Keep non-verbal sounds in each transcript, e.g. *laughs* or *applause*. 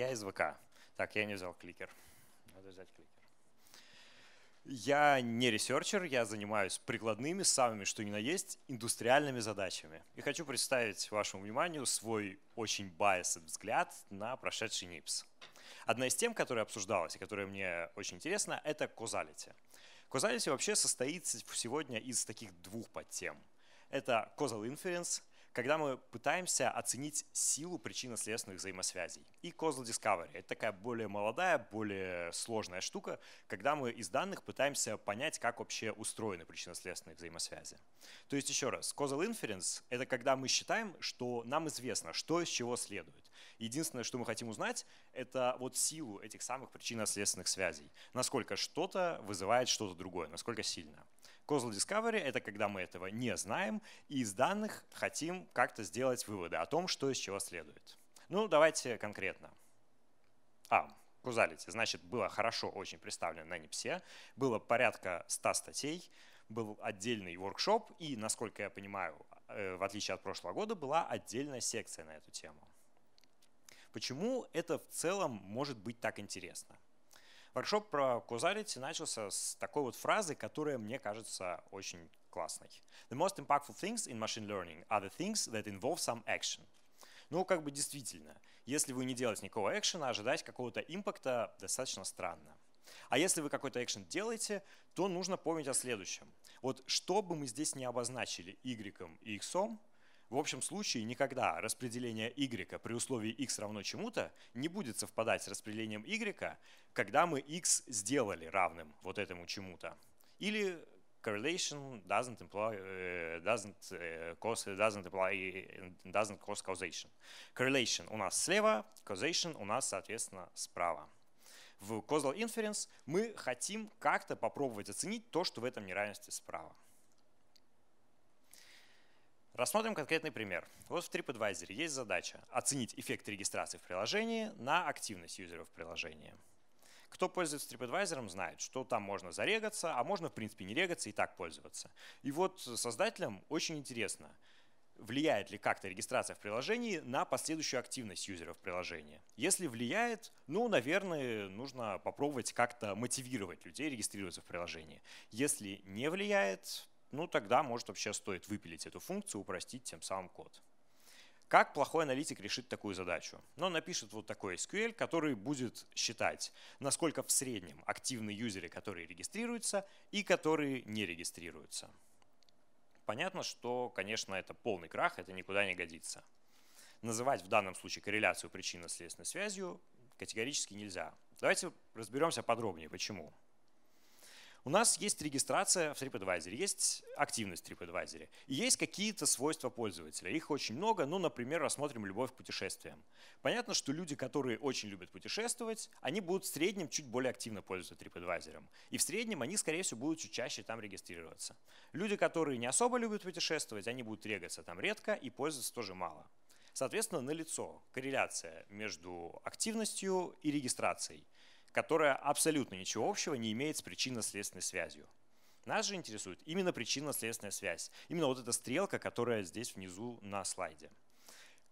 Я из ВК. Так, я не взял кликер. Надо взять кликер. Я не ресерчер, я занимаюсь прикладными, самыми что ни на есть, индустриальными задачами. И хочу представить вашему вниманию свой очень байесный взгляд на прошедший НИПС. Одна из тем, которая обсуждалась и которая мне очень интересна, это козалити. Козалити вообще состоит сегодня из таких двух подтем. Это causal inference когда мы пытаемся оценить силу причинно-следственных взаимосвязей. И Causal Discovery — это такая более молодая, более сложная штука, когда мы из данных пытаемся понять, как вообще устроены причинно-следственные взаимосвязи. То есть еще раз, Causal Inference — это когда мы считаем, что нам известно, что из чего следует. Единственное, что мы хотим узнать, это вот силу этих самых причинно-следственных связей. Насколько что-то вызывает что-то другое, насколько сильно. Causal Discovery — это когда мы этого не знаем и из данных хотим как-то сделать выводы о том, что из чего следует. Ну, давайте конкретно. А, Кузалити, значит, было хорошо очень представлено на НИПСе, было порядка 100 статей, был отдельный воркшоп, и, насколько я понимаю, э, в отличие от прошлого года, была отдельная секция на эту тему. Почему это в целом может быть так интересно? Пришел про кузарить начался с такой вот фразы, которая мне кажется очень классной. The most impactful things in machine learning are the things that involve some action. Ну, как бы действительно, если вы не делаете никакого экшена, ожидать какого-то импакта достаточно странно. А если вы какой-то экшен делаете, то нужно помнить о следующем. Вот что бы мы здесь не обозначили Y и X, в общем случае никогда распределение y при условии x равно чему-то не будет совпадать с распределением y, когда мы x сделали равным вот этому чему-то. Или correlation doesn't imply э, doesn't э, cause doesn't imply doesn't cause causation. Correlation у нас слева, causation у нас, соответственно, справа. В causal inference мы хотим как-то попробовать оценить то, что в этом неравенстве справа. Рассмотрим конкретный пример. Вот в TripAdvisor есть задача оценить эффект регистрации в приложении на активность юзеров в приложении. Кто пользуется TripAdvisor, знает, что там можно зарегаться, а можно, в принципе, не регаться и так пользоваться. И вот создателям очень интересно, влияет ли как-то регистрация в приложении на последующую активность юзеров в приложении. Если влияет, ну, наверное, нужно попробовать как-то мотивировать людей регистрироваться в приложении. Если не влияет, ну тогда, может, вообще стоит выпилить эту функцию, упростить тем самым код. Как плохой аналитик решит такую задачу? Но ну, напишет вот такой SQL, который будет считать, насколько в среднем активны юзеры, которые регистрируются и которые не регистрируются. Понятно, что, конечно, это полный крах, это никуда не годится. Называть в данном случае корреляцию причинно-следственной связью категорически нельзя. Давайте разберемся подробнее, почему. Почему? У нас есть регистрация в TripAdvisor, есть активность в TripAdvisor, и есть какие-то свойства пользователя. Их очень много, ну, например, рассмотрим любовь к путешествиям. Понятно, что люди, которые очень любят путешествовать, они будут в среднем чуть более активно пользоваться TripAdvisor. И в среднем они, скорее всего, будут чуть чаще там регистрироваться. Люди, которые не особо любят путешествовать, они будут регаться там редко и пользоваться тоже мало. Соответственно, налицо корреляция между активностью и регистрацией – которая абсолютно ничего общего не имеет с причинно-следственной связью. Нас же интересует именно причинно-следственная связь, именно вот эта стрелка, которая здесь внизу на слайде.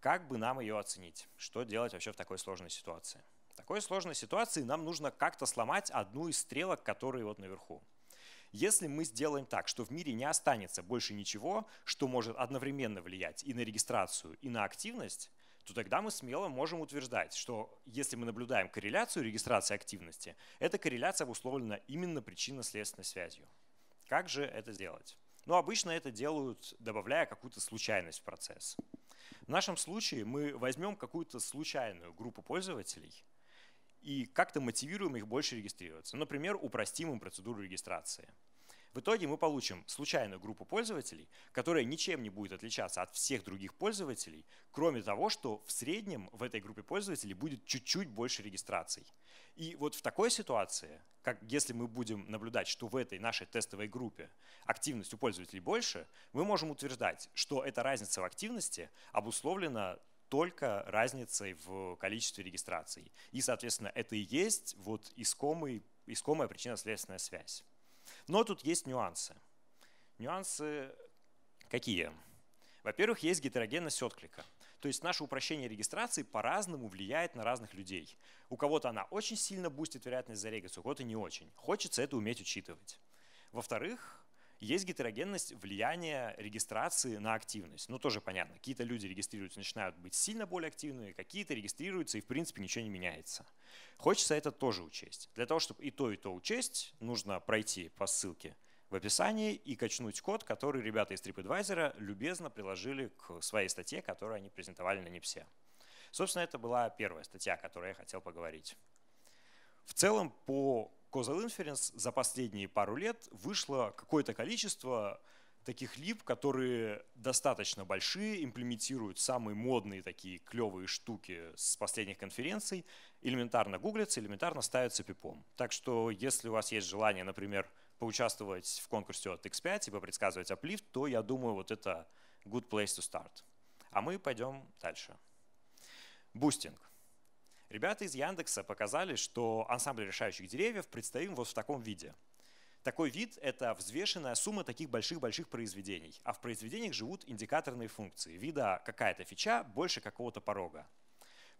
Как бы нам ее оценить? Что делать вообще в такой сложной ситуации? В такой сложной ситуации нам нужно как-то сломать одну из стрелок, которые вот наверху. Если мы сделаем так, что в мире не останется больше ничего, что может одновременно влиять и на регистрацию, и на активность, то тогда мы смело можем утверждать, что если мы наблюдаем корреляцию регистрации активности, эта корреляция обусловлена именно причинно-следственной связью. Как же это сделать? Но ну, обычно это делают, добавляя какую-то случайность в процесс. В нашем случае мы возьмем какую-то случайную группу пользователей и как-то мотивируем их больше регистрироваться. Например, упростим им процедуру регистрации – в итоге мы получим случайную группу пользователей, которая ничем не будет отличаться от всех других пользователей, кроме того, что в среднем в этой группе пользователей будет чуть-чуть больше регистраций. И вот в такой ситуации, как если мы будем наблюдать, что в этой нашей тестовой группе активность у пользователей больше, мы можем утверждать, что эта разница в активности обусловлена только разницей в количестве регистраций. И, соответственно, это и есть вот искомый, искомая причинно-следственная связь. Но тут есть нюансы. Нюансы какие? Во-первых, есть гетерогенность отклика. То есть наше упрощение регистрации по-разному влияет на разных людей. У кого-то она очень сильно бустит вероятность зарегаться, у кого-то не очень. Хочется это уметь учитывать. Во-вторых, есть гетерогенность влияния регистрации на активность. Ну, тоже понятно. Какие-то люди регистрируются, начинают быть сильно более активными, какие-то регистрируются, и, в принципе, ничего не меняется. Хочется это тоже учесть. Для того, чтобы и то, и то учесть, нужно пройти по ссылке в описании и качнуть код, который ребята из TripAdvisor любезно приложили к своей статье, которую они презентовали на Непсе. Собственно, это была первая статья, о которой я хотел поговорить. В целом, по Causal Inference за последние пару лет вышло какое-то количество таких лип, которые достаточно большие, имплементируют самые модные такие клевые штуки с последних конференций, элементарно гуглятся, элементарно ставятся пипом. Так что если у вас есть желание, например, поучаствовать в конкурсе от X5 и попредсказывать аплифт, то я думаю, вот это good place to start. А мы пойдем дальше. Бустинг. Ребята из Яндекса показали, что ансамбль решающих деревьев представим вот в таком виде. Такой вид — это взвешенная сумма таких больших-больших произведений, а в произведениях живут индикаторные функции вида какая-то фича больше какого-то порога.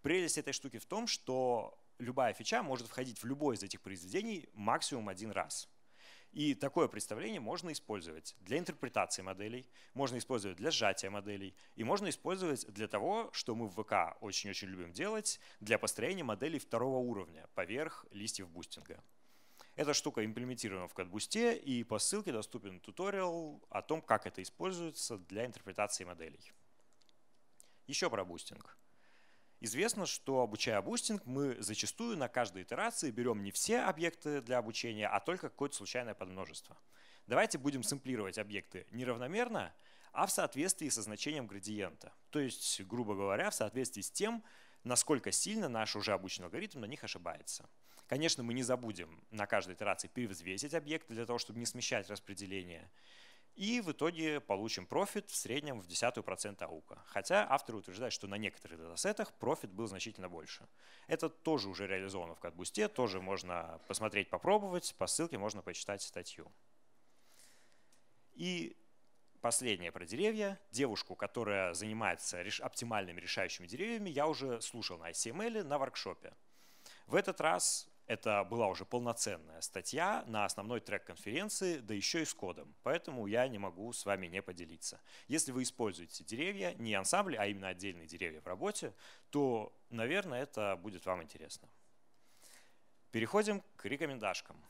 Прелесть этой штуки в том, что любая фича может входить в любое из этих произведений максимум один раз — и такое представление можно использовать для интерпретации моделей, можно использовать для сжатия моделей, и можно использовать для того, что мы в ВК очень-очень любим делать, для построения моделей второго уровня поверх листьев бустинга. Эта штука имплементирована в CatBoost, и по ссылке доступен туториал о том, как это используется для интерпретации моделей. Еще про бустинг. Известно, что обучая бустинг, мы зачастую на каждой итерации берем не все объекты для обучения, а только какое-то случайное подмножество. Давайте будем сэмплировать объекты неравномерно, а в соответствии со значением градиента. То есть, грубо говоря, в соответствии с тем, насколько сильно наш уже обученный алгоритм на них ошибается. Конечно, мы не забудем на каждой итерации перевзвесить объекты для того, чтобы не смещать распределение и в итоге получим профит в среднем в десятую процент аука. Хотя авторы утверждают, что на некоторых датасетах профит был значительно больше. Это тоже уже реализовано в Катбусте, тоже можно посмотреть, попробовать, по ссылке можно почитать статью. И последнее про деревья. Девушку, которая занимается оптимальными решающими деревьями, я уже слушал на ICML на воркшопе. В этот раз это была уже полноценная статья на основной трек конференции, да еще и с кодом. Поэтому я не могу с вами не поделиться. Если вы используете деревья, не ансамбли, а именно отдельные деревья в работе, то, наверное, это будет вам интересно. Переходим к рекомендашкам.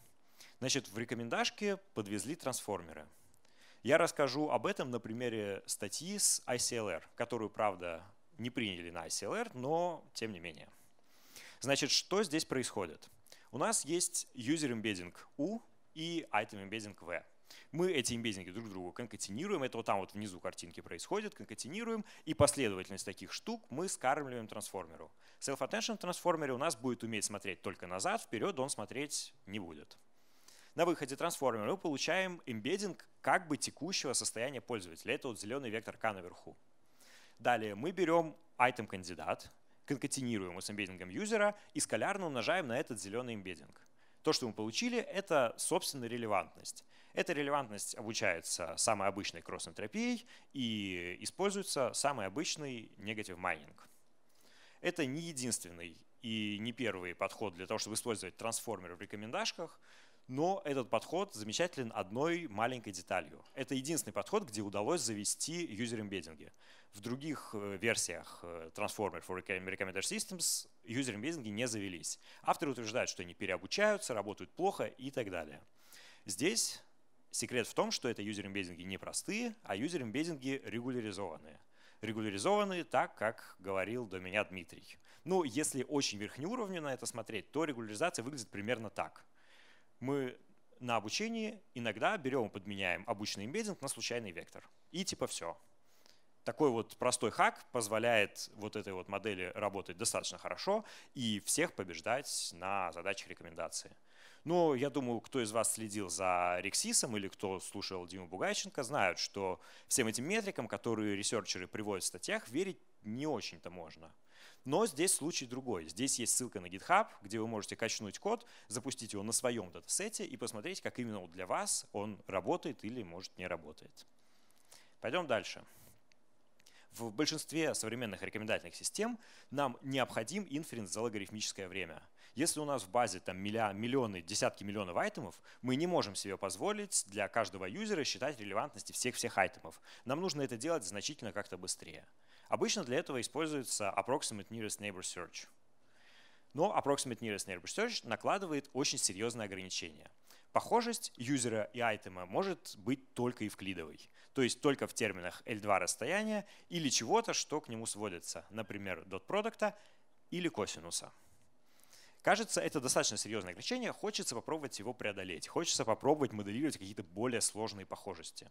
Значит, в рекомендашке подвезли трансформеры. Я расскажу об этом на примере статьи с ICLR, которую, правда, не приняли на ICLR, но тем не менее. Значит, что здесь происходит? У нас есть user embedding U и item embedding V. Мы эти имбеддинги друг к другу конкатинируем, это вот там вот внизу картинки происходит, конкатинируем, и последовательность таких штук мы скармливаем трансформеру. Self-attention в трансформере у нас будет уметь смотреть только назад, вперед он смотреть не будет. На выходе трансформера мы получаем имбеддинг как бы текущего состояния пользователя. Это вот зеленый вектор k наверху. Далее мы берем item кандидат, конкатенируем с эмбеддингом юзера и скалярно умножаем на этот зеленый эмбеддинг. То, что мы получили, это, собственно, релевантность. Эта релевантность обучается самой обычной кросс-энтропией и используется самый обычный негатив майнинг. Это не единственный и не первый подход для того, чтобы использовать трансформеры в рекомендашках. Но этот подход замечателен одной маленькой деталью. Это единственный подход, где удалось завести юзер-имбеддинги. В других э, версиях э, Transformer for Recommender Systems юзер-имбеддинги не завелись. Авторы утверждают, что они переобучаются, работают плохо и так далее. Здесь секрет в том, что это юзер-имбеддинги не простые, а юзер-имбеддинги регуляризованные регуляризованы так, как говорил до меня Дмитрий. Но ну, если очень верхнеуровненно это смотреть, то регуляризация выглядит примерно так мы на обучении иногда берем и подменяем обычный имбеддинг на случайный вектор. И типа все. Такой вот простой хак позволяет вот этой вот модели работать достаточно хорошо и всех побеждать на задачах рекомендации. Но я думаю, кто из вас следил за Рексисом или кто слушал Диму Бугайченко, знают, что всем этим метрикам, которые ресерчеры приводят в статьях, верить не очень-то можно. Но здесь случай другой. Здесь есть ссылка на GitHub, где вы можете качнуть код, запустить его на своем датасете и посмотреть, как именно для вас он работает или, может, не работает. Пойдем дальше. В большинстве современных рекомендательных систем нам необходим инференс за логарифмическое время. Если у нас в базе там миллионы, десятки миллионов айтемов, мы не можем себе позволить для каждого юзера считать релевантности всех-всех айтемов. Нам нужно это делать значительно как-то быстрее. Обычно для этого используется Approximate Nearest Neighbor Search. Но Approximate Nearest Neighbor Search накладывает очень серьезные ограничения. Похожесть юзера и айтема может быть только евклидовой, то есть только в терминах L2 расстояния или чего-то, что к нему сводится, например, dot продукта или косинуса. Кажется, это достаточно серьезное ограничение, хочется попробовать его преодолеть, хочется попробовать моделировать какие-то более сложные похожести.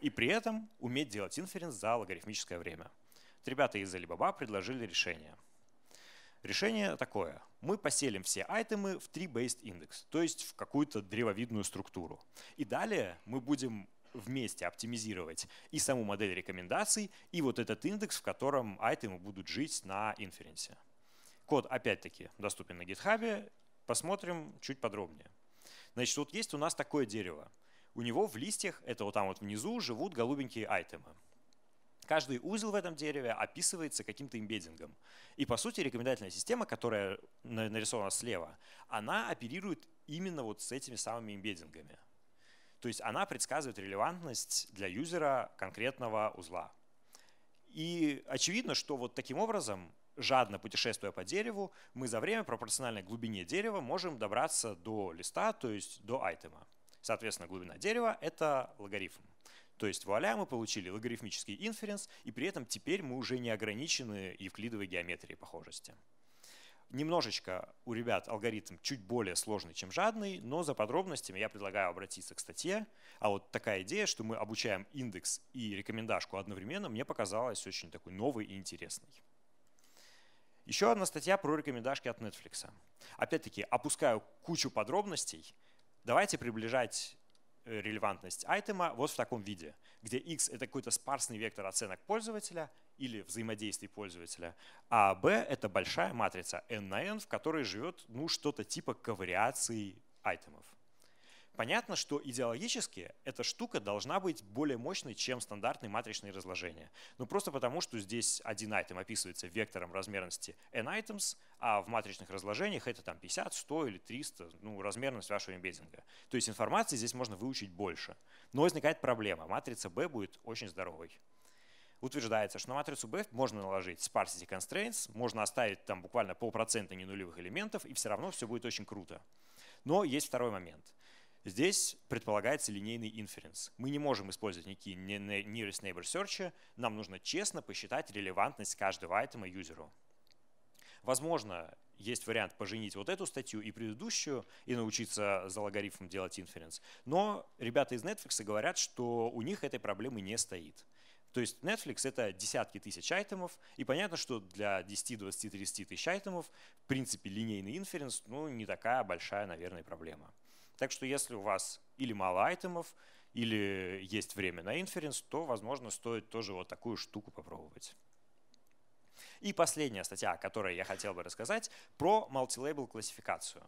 И при этом уметь делать инференс за логарифмическое время ребята из Alibaba предложили решение. Решение такое. Мы поселим все айтемы в tree-based индекс, то есть в какую-то древовидную структуру. И далее мы будем вместе оптимизировать и саму модель рекомендаций, и вот этот индекс, в котором айтемы будут жить на инференсе. Код, опять-таки, доступен на GitHub. Посмотрим чуть подробнее. Значит, вот есть у нас такое дерево. У него в листьях, это вот там вот внизу, живут голубенькие айтемы. Каждый узел в этом дереве описывается каким-то имбеддингом. И по сути рекомендательная система, которая нарисована слева, она оперирует именно вот с этими самыми имбеддингами. То есть она предсказывает релевантность для юзера конкретного узла. И очевидно, что вот таким образом, жадно путешествуя по дереву, мы за время пропорциональной глубине дерева можем добраться до листа, то есть до айтема. Соответственно, глубина дерева — это логарифм. То есть вуаля, мы получили логарифмический инференс, и при этом теперь мы уже не ограничены евклидовой геометрией похожести. Немножечко у ребят алгоритм чуть более сложный, чем жадный, но за подробностями я предлагаю обратиться к статье. А вот такая идея, что мы обучаем индекс и рекомендашку одновременно, мне показалась очень такой новой и интересной. Еще одна статья про рекомендашки от Netflix. Опять-таки, опускаю кучу подробностей. Давайте приближать Э, релевантность айтема вот в таком виде, где x — это какой-то спарсный вектор оценок пользователя или взаимодействий пользователя, а b — это большая матрица n на n, в которой живет ну, что-то типа ковариации айтемов. Понятно, что идеологически эта штука должна быть более мощной, чем стандартные матричные разложения. Ну просто потому, что здесь один item описывается вектором размерности n items, а в матричных разложениях это там 50, 100 или 300, ну размерность вашего эмбеддинга. То есть информации здесь можно выучить больше. Но возникает проблема. Матрица B будет очень здоровой утверждается, что на матрицу B можно наложить sparsity constraints, можно оставить там буквально полпроцента ненулевых элементов, и все равно все будет очень круто. Но есть второй момент. Здесь предполагается линейный инференс. Мы не можем использовать никакие nearest neighbor search. Нам нужно честно посчитать релевантность каждого айтема юзеру. Возможно, есть вариант поженить вот эту статью и предыдущую и научиться за логарифм делать инференс. Но ребята из Netflix говорят, что у них этой проблемы не стоит. То есть Netflix — это десятки тысяч айтемов, и понятно, что для 10, 20, 30 тысяч айтемов, в принципе, линейный инференс ну, не такая большая, наверное, проблема. Так что если у вас или мало айтемов, или есть время на инференс, то, возможно, стоит тоже вот такую штуку попробовать. И последняя статья, о которой я хотел бы рассказать, про мультилейбл классификацию.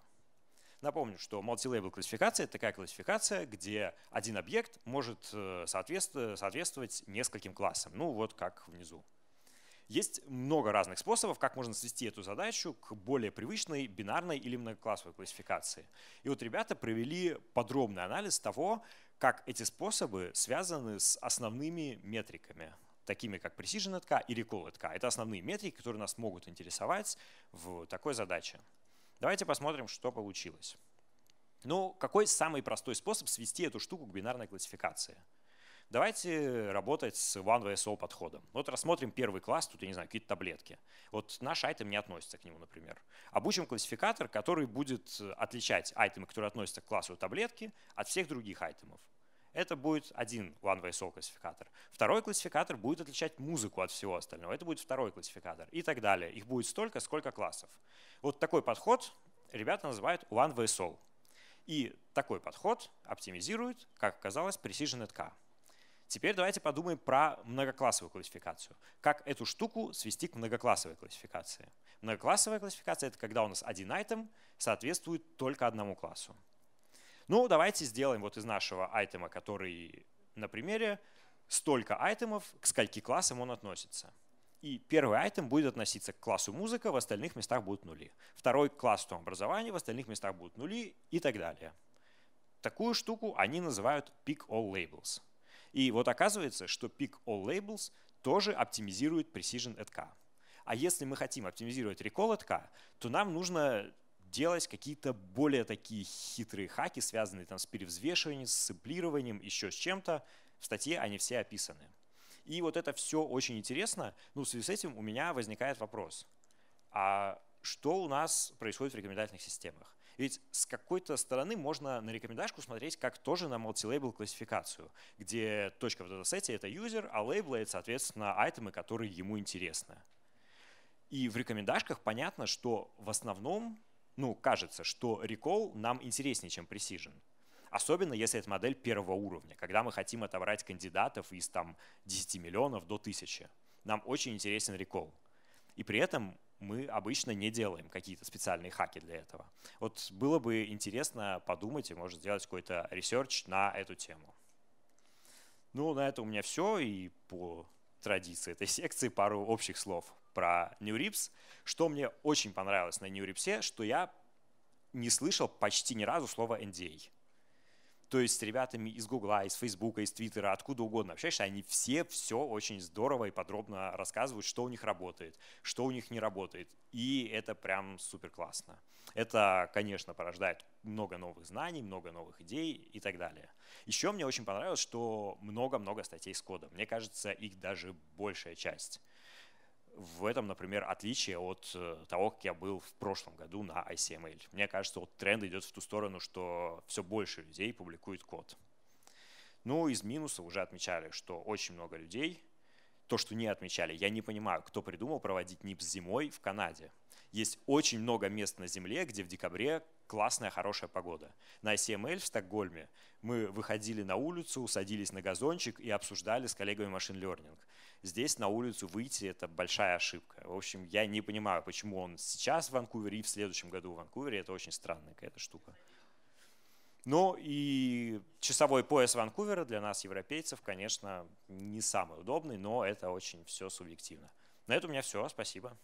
Напомню, что мультилейбл классификация — это такая классификация, где один объект может э, соответствовать нескольким классам. Ну вот как внизу. Есть много разных способов, как можно свести эту задачу к более привычной бинарной или многоклассовой классификации. И вот ребята провели подробный анализ того, как эти способы связаны с основными метриками, такими как Precision LTK и Recall LTK. Это основные метрики, которые нас могут интересовать в такой задаче. Давайте посмотрим, что получилось. Ну, какой самый простой способ свести эту штуку к бинарной классификации? Давайте работать с one SO подходом. Ну, вот рассмотрим первый класс, тут, я не знаю, какие-то таблетки. Вот наш айтем не относится к нему, например. Обучим классификатор, который будет э, отличать айтемы, которые относятся к классу таблетки, от всех других айтемов. Это будет один one-way SO классификатор. Второй классификатор будет отличать музыку от всего остального. Это будет второй классификатор и так далее. Их будет столько, сколько классов. Вот такой подход ребята называют one-way SO. И такой подход оптимизирует, как оказалось, Precision Теперь давайте подумаем про многоклассовую классификацию. Как эту штуку свести к многоклассовой классификации? Многоклассовая классификация — это когда у нас один item соответствует только одному классу. Ну, давайте сделаем вот из нашего айтема, который на примере, столько айтемов, к скольки классам он относится. И первый айтем будет относиться к классу музыка, в остальных местах будут нули. Второй к классу там, образования, в остальных местах будут нули и так далее. Такую штуку они называют pick all labels — и вот оказывается, что pick all labels тоже оптимизирует precision at K. А если мы хотим оптимизировать recall от K, то нам нужно делать какие-то более такие хитрые хаки, связанные там с перевзвешиванием, с сэмплированием, еще с чем-то. В статье они все описаны. И вот это все очень интересно. Ну, в связи с этим у меня возникает вопрос. А что у нас происходит в рекомендательных системах? Ведь с какой-то стороны можно на рекомендашку смотреть как тоже на multi классификацию, где точка в датасете — это user, а лейблы — это, соответственно, айтемы, которые ему интересны. И в рекомендашках понятно, что в основном, ну, кажется, что recall нам интереснее, чем precision. Особенно если это модель первого уровня, когда мы хотим отобрать кандидатов из там 10 миллионов до 1000. Нам очень интересен recall. И при этом мы обычно не делаем какие-то специальные хаки для этого. Вот было бы интересно подумать и, может, сделать какой-то ресерч на эту тему. Ну, на этом у меня все. И по традиции этой *laughs* секции пару общих слов про NewRips. Что мне очень понравилось на NewRips, что я не слышал почти ни разу слова NDA. То есть с ребятами из Гугла, из Фейсбука, из Твиттера, откуда угодно общаешься, они все все очень здорово и подробно рассказывают, что у них работает, что у них не работает. И это прям супер классно. Это, конечно, порождает много новых знаний, много новых идей и так далее. Еще мне очень понравилось, что много-много статей с кодом. Мне кажется, их даже большая часть в этом, например, отличие от э, того, как я был в прошлом году на ICML. Мне кажется, вот тренд идет в ту сторону, что все больше людей публикует код. Ну, из минусов уже отмечали, что очень много людей. То, что не отмечали, я не понимаю, кто придумал проводить НИП зимой в Канаде. Есть очень много мест на Земле, где в декабре классная, хорошая погода. На ICML в Стокгольме мы выходили на улицу, садились на газончик и обсуждали с коллегами машин лернинг здесь на улицу выйти – это большая ошибка. В общем, я не понимаю, почему он сейчас в Ванкувере и в следующем году в Ванкувере. Это очень странная какая-то штука. Ну и часовой пояс Ванкувера для нас, европейцев, конечно, не самый удобный, но это очень все субъективно. На этом у меня все. Спасибо.